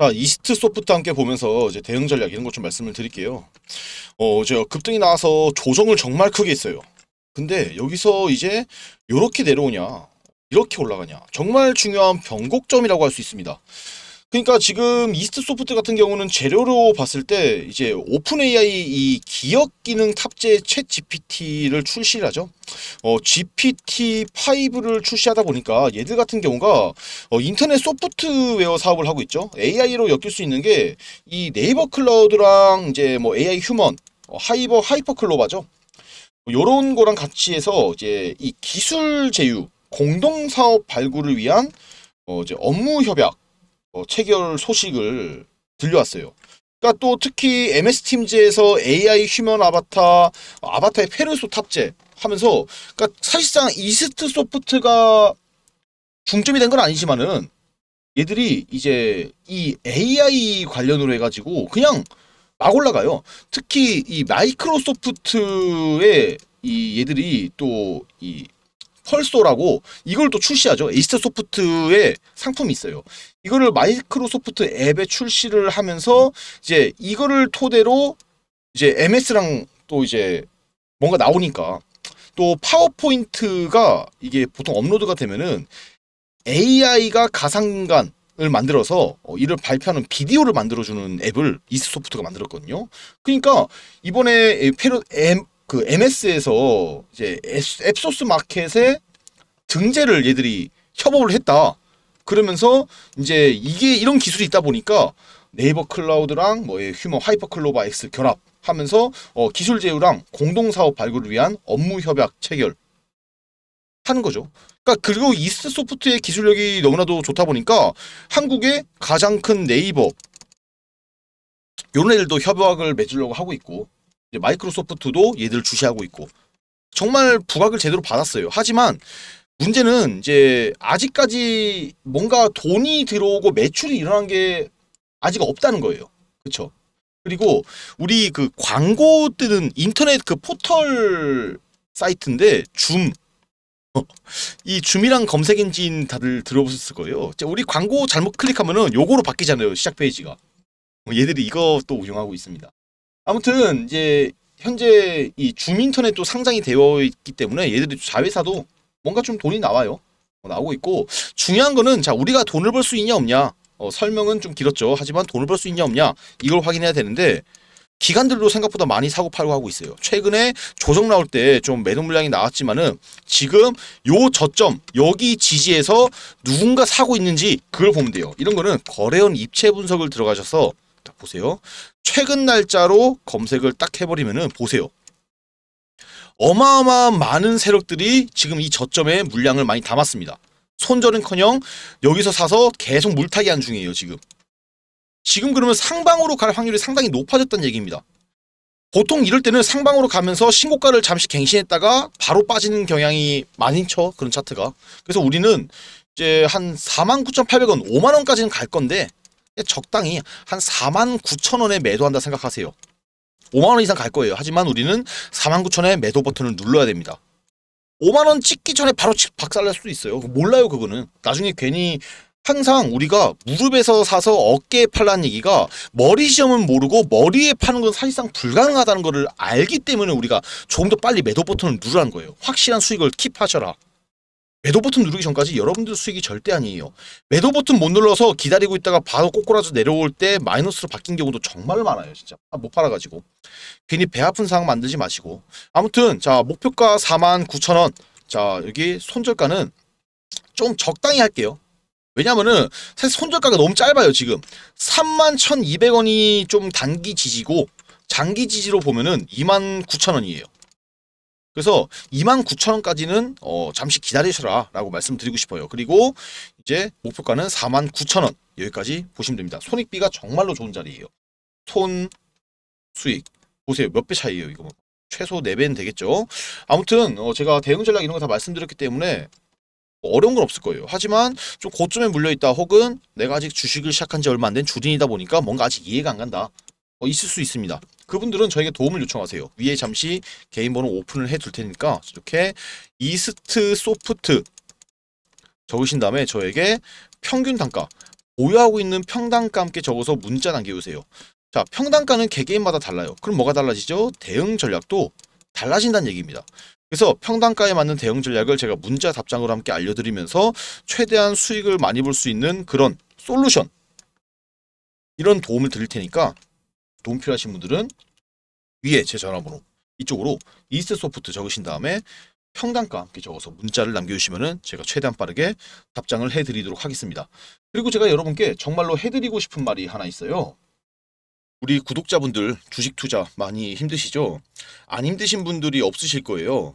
자, 이스트 소프트 함께 보면서 이제 대응 전략 이런 것 좀 말씀을 드릴게요. 어, 제 급등이 나와서 조정을 정말 크게 했어요. 근데 여기서 이제 이렇게 내려오냐, 이렇게 올라가냐. 정말 중요한 변곡점이라고 할 수 있습니다. 그러니까 지금 이스트 소프트 같은 경우는 재료로 봤을 때 이제 오픈 AI 이 기억 기능 탑재 챗 GPT를 출시를 하죠. 어, GPT5를 출시하다 보니까 얘들 같은 경우가 어, 인터넷 소프트웨어 사업을 하고 있죠. AI로 엮일 수 있는 게 이 네이버 클라우드랑 이제 뭐 AI 휴먼, 어, 하이버 하이퍼 클로바죠. 요런 거랑 같이 해서 이제 이 기술 제휴 공동 사업 발굴을 위한 어, 이제 업무 협약 어, 체결 소식을 들려왔어요. 그러니까 또 특히 MS 팀즈에서 AI 휴먼 아바타, 아바타의 페르소 탑재 하면서 그러니까 사실상 이스트 소프트가 중점이 된 건 아니지만은 얘들이 이제 이 AI 관련으로 해가지고 그냥 막 올라가요. 특히 이 마이크로소프트의 이 얘들이 또이 펄소라고 이걸 또 출시하죠. 에이스 소프트의 상품이 있어요. 이거를 마이크로소프트 앱에 출시를 하면서 이제 이거를 토대로 이제 MS랑 또 이제 뭔가 나오니까 또 파워포인트가 이게 보통 업로드가 되면은 AI가 가상간을 만들어서 어, 이를 발표하는 비디오를 만들어주는 앱을 이스소프트가 만들었거든요. 그러니까 이번에 그 MS에서 이제 앱소스 마켓에 등재를 얘들이 협업을 했다. 그러면서 이제 이게 이런 기술이 있다 보니까 네이버 클라우드랑 뭐 예, 휴머 하이퍼 클로바 X 결합 하면서 어, 기술 제휴랑 공동 사업 발굴을 위한 업무 협약 체결 하는 거죠. 그러니까 그리고 이스트 소프트의 기술력이 너무나도 좋다 보니까 한국의 가장 큰 네이버 요런 애들도 협약을 맺으려고 하고 있고 마이크로소프트도 얘들을 주시하고 있고 정말 부각을 제대로 받았어요. 하지만 문제는 이제 아직까지 뭔가 돈이 들어오고 매출이 일어난 게 아직 없다는 거예요. 그렇죠? 그리고 우리 그 광고 뜨는 인터넷 그 포털 사이트인데 줌. 어, 이 줌이랑 검색 엔진 다들 들어보셨을 거예요. 우리 광고 잘못 클릭하면은 요거로 바뀌잖아요. 시작 페이지가. 어, 얘들이 이것도 운영하고 있습니다. 아무튼 이제 현재 이 줌인터넷도 상장이 되어 있기 때문에 얘들이 자회사도 뭔가 좀 돈이 나와요. 어, 나오고 있고 중요한 거는 자 우리가 돈을 벌 수 있냐 없냐 어, 설명은 좀 길었죠. 하지만 돈을 벌 수 있냐 없냐 이걸 확인해야 되는데 기관들도 생각보다 많이 사고 팔고 하고 있어요. 최근에 조정 나올 때 좀 매도 물량이 나왔지만은 지금 요 저점 여기 지지에서 누군가 사고 있는지 그걸 보면 돼요. 이런 거는 거래원 입체 분석을 들어가셔서 보세요. 최근 날짜로 검색을 딱 해버리면은 보세요. 어마어마한 많은 세력들이 지금 이 저점에 물량을 많이 담았습니다. 손절은커녕 여기서 사서 계속 물타기 한 중이에요 지금. 지금 그러면 상방으로 갈 확률이 상당히 높아졌다는 얘기입니다. 보통 이럴 때는 상방으로 가면서 신고가를 잠시 갱신했다가 바로 빠지는 경향이 많이쳐 그런 차트가. 그래서 우리는 이제 한 49,800원, 5만원까지는 갈 건데 예, 적당히 한 4만 9천 원에 매도한다 생각하세요. 5만 원 이상 갈 거예요. 하지만 우리는 4만 9천에 매도 버튼을 눌러야 됩니다. 5만 원 찍기 전에 바로 박살날 수도 있어요. 몰라요 그거는. 나중에 괜히 항상 우리가 무릎에서 사서 어깨에 팔라는 얘기가 머리 시험은 모르고 머리에 파는 건 사실상 불가능하다는 것을 알기 때문에 우리가 조금 더 빨리 매도 버튼을 누르라는 거예요. 확실한 수익을 킵하셔라. 매도 버튼 누르기 전까지 여러분들 수익이 절대 아니에요. 매도 버튼 못 눌러서 기다리고 있다가 바로 꼬꾸라져 내려올 때 마이너스로 바뀐 경우도 정말 많아요. 진짜 아, 못 팔아가지고 괜히 배 아픈 상황 만들지 마시고 아무튼 자 목표가 4만 9천 원. 자 여기 손절가는 좀 적당히 할게요. 왜냐면은 사실 손절가가 너무 짧아요 지금 3만 1200원이 좀 단기 지지고 장기 지지로 보면은 2만 9천 원이에요. 그래서 29,000원까지는 어, 잠시 기다리셔라 라고 말씀드리고 싶어요. 그리고 이제 목표가는 49,000원 여기까지 보시면 됩니다. 손익비가 정말로 좋은 자리예요. 손, 수익 보세요. 몇 배 차이예요. 이거 최소 4배는 되겠죠. 아무튼 어, 제가 대응 전략 이런 거 다 말씀드렸기 때문에 어려운 건 없을 거예요. 하지만 좀 고점에 물려있다 혹은 내가 아직 주식을 시작한 지 얼마 안 된 주린이다 보니까 뭔가 아직 이해가 안 간다. 어, 있을 수 있습니다. 그분들은 저에게 도움을 요청하세요. 위에 잠시 개인 번호 오픈을 해둘 테니까 이렇게 이스트 소프트 적으신 다음에 저에게 평균 단가 보유하고 있는 평단가 함께 적어서 문자 남겨주세요. 자, 평단가는 개개인마다 달라요. 그럼 뭐가 달라지죠? 대응 전략도 달라진다는 얘기입니다. 그래서 평단가에 맞는 대응 전략을 제가 문자 답장으로 함께 알려드리면서 최대한 수익을 많이 볼 수 있는 그런 솔루션 이런 도움을 드릴 테니까 도움 필요하신 분들은 위에 제 전화번호 이쪽으로 이스트 소프트 적으신 다음에 평단과 함께 적어서 문자를 남겨주시면 제가 최대한 빠르게 답장을 해드리도록 하겠습니다. 그리고 제가 여러분께 정말로 해드리고 싶은 말이 하나 있어요. 우리 구독자분들 주식 투자 많이 힘드시죠? 안 힘드신 분들이 없으실 거예요.